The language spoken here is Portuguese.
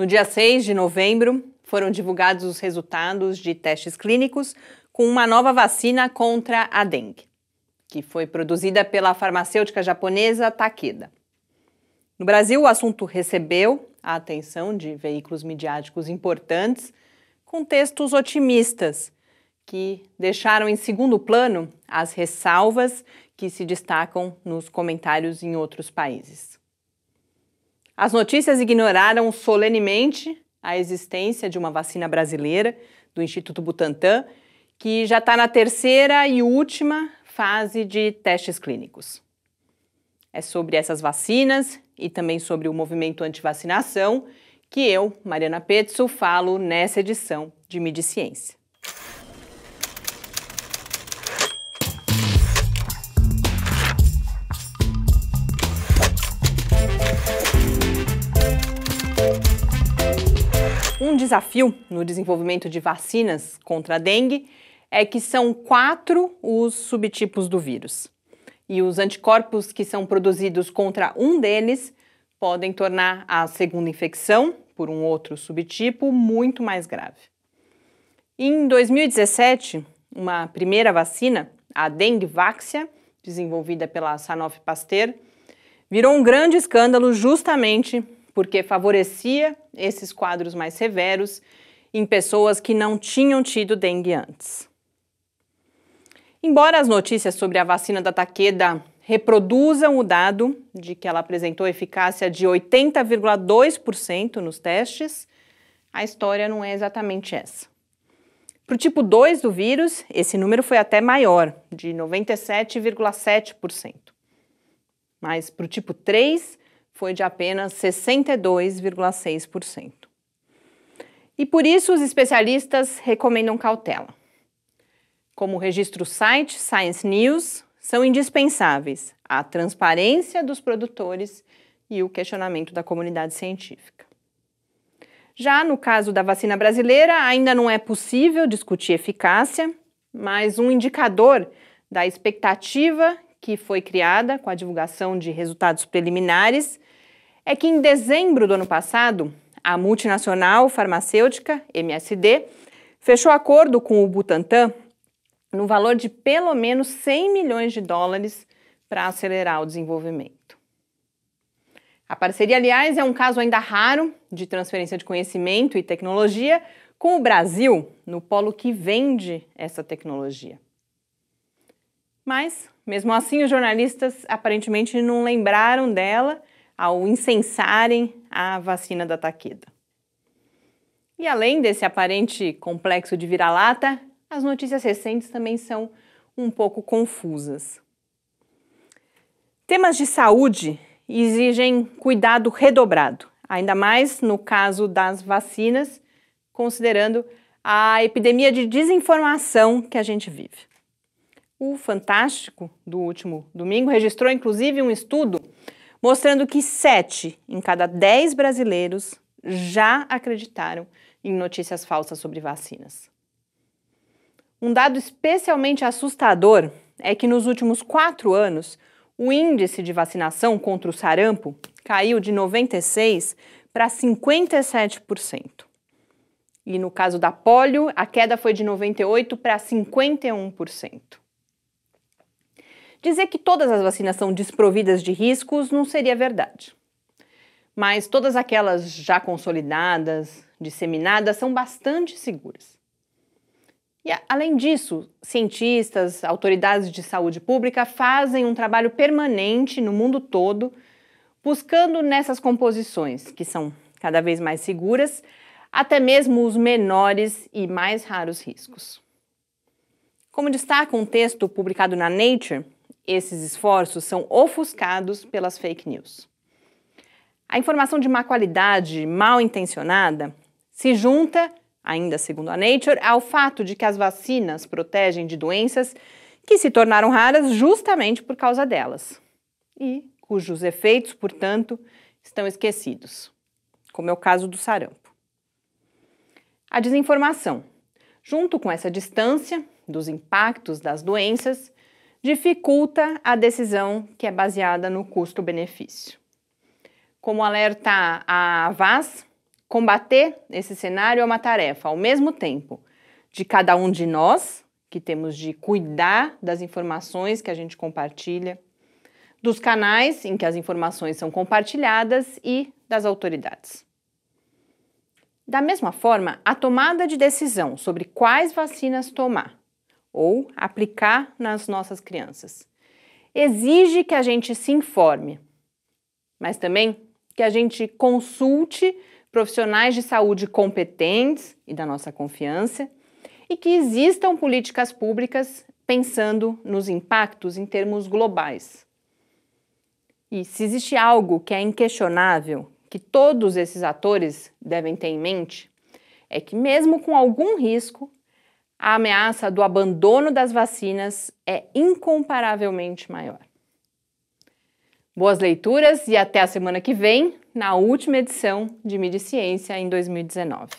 No dia 6 de novembro, foram divulgados os resultados de testes clínicos com uma nova vacina contra a dengue, que foi produzida pela farmacêutica japonesa Takeda. No Brasil, o assunto recebeu a atenção de veículos midiáticos importantes com textos otimistas que deixaram em segundo plano as ressalvas que se destacam nos comentários em outros países. As notícias ignoraram solenemente a existência de uma vacina brasileira do Instituto Butantan, que já está na terceira e última fase de testes clínicos. É sobre essas vacinas e também sobre o movimento anti-vacinação que eu, Mariana Petzl, falo nessa edição de Midi Ciência. Um desafio no desenvolvimento de vacinas contra a dengue é que são quatro os subtipos do vírus. E os anticorpos que são produzidos contra um deles podem tornar a segunda infecção por um outro subtipo muito mais grave. Em 2017, uma primeira vacina, a dengue váxia, desenvolvida pela Sanofi Pasteur, virou um grande escândalo justamente porque favorecia esses quadros mais severos em pessoas que não tinham tido dengue antes. Embora as notícias sobre a vacina da Takeda reproduzam o dado de que ela apresentou eficácia de 80,2% nos testes, a história não é exatamente essa. Para o tipo 2 do vírus, esse número foi até maior, de 97,7%. Mas para o tipo 3, foi de apenas 62,6%. E por isso os especialistas recomendam cautela. Como registro site Science News, são indispensáveis a transparência dos produtores e o questionamento da comunidade científica. Já no caso da vacina brasileira, ainda não é possível discutir eficácia, mas um indicador da expectativa que foi criada com a divulgação de resultados preliminares é que em dezembro do ano passado, a multinacional farmacêutica MSD fechou acordo com o Butantan no valor de pelo menos 100 milhões de dólares para acelerar o desenvolvimento. A parceria, aliás, é um caso ainda raro de transferência de conhecimento e tecnologia com o Brasil no polo que vende essa tecnologia. Mas, mesmo assim, os jornalistas aparentemente não lembraram dela ao incensarem a vacina da taqueda. E além desse aparente complexo de vira-lata, as notícias recentes também são um pouco confusas. Temas de saúde exigem cuidado redobrado, ainda mais no caso das vacinas, considerando a epidemia de desinformação que a gente vive. O Fantástico, do último domingo, registrou inclusive um estudo mostrando que 7 em cada 10 brasileiros já acreditaram em notícias falsas sobre vacinas. Um dado especialmente assustador é que nos últimos quatro anos, o índice de vacinação contra o sarampo caiu de 96% para 57%. E no caso da polio, a queda foi de 98% para 51%. Dizer que todas as vacinas são desprovidas de riscos não seria verdade. Mas todas aquelas já consolidadas, disseminadas, são bastante seguras. E além disso, cientistas, autoridades de saúde pública fazem um trabalho permanente no mundo todo, buscando nessas composições, que são cada vez mais seguras, até mesmo os menores e mais raros riscos. Como destaca um texto publicado na Nature, esses esforços são ofuscados pelas fake news. A informação de má qualidade, mal intencionada, se junta, ainda segundo a Nature, ao fato de que as vacinas protegem de doenças que se tornaram raras justamente por causa delas e cujos efeitos, portanto, estão esquecidos, como é o caso do sarampo. A desinformação, junto com essa distância dos impactos das doenças, dificulta a decisão que é baseada no custo-benefício. Como alerta a Vaz, combater esse cenário é uma tarefa, ao mesmo tempo, de cada um de nós, que temos de cuidar das informações que a gente compartilha, dos canais em que as informações são compartilhadas e das autoridades. Da mesma forma, a tomada de decisão sobre quais vacinas tomar ou aplicar nas nossas crianças. Exige que a gente se informe, mas também que a gente consulte profissionais de saúde competentes e da nossa confiança e que existam políticas públicas pensando nos impactos em termos globais. E se existe algo que é inquestionável, que todos esses atores devem ter em mente, é que mesmo com algum risco, a ameaça do abandono das vacinas é incomparavelmente maior. Boas leituras e até a semana que vem, na última edição de Mídia Ciência em 2019.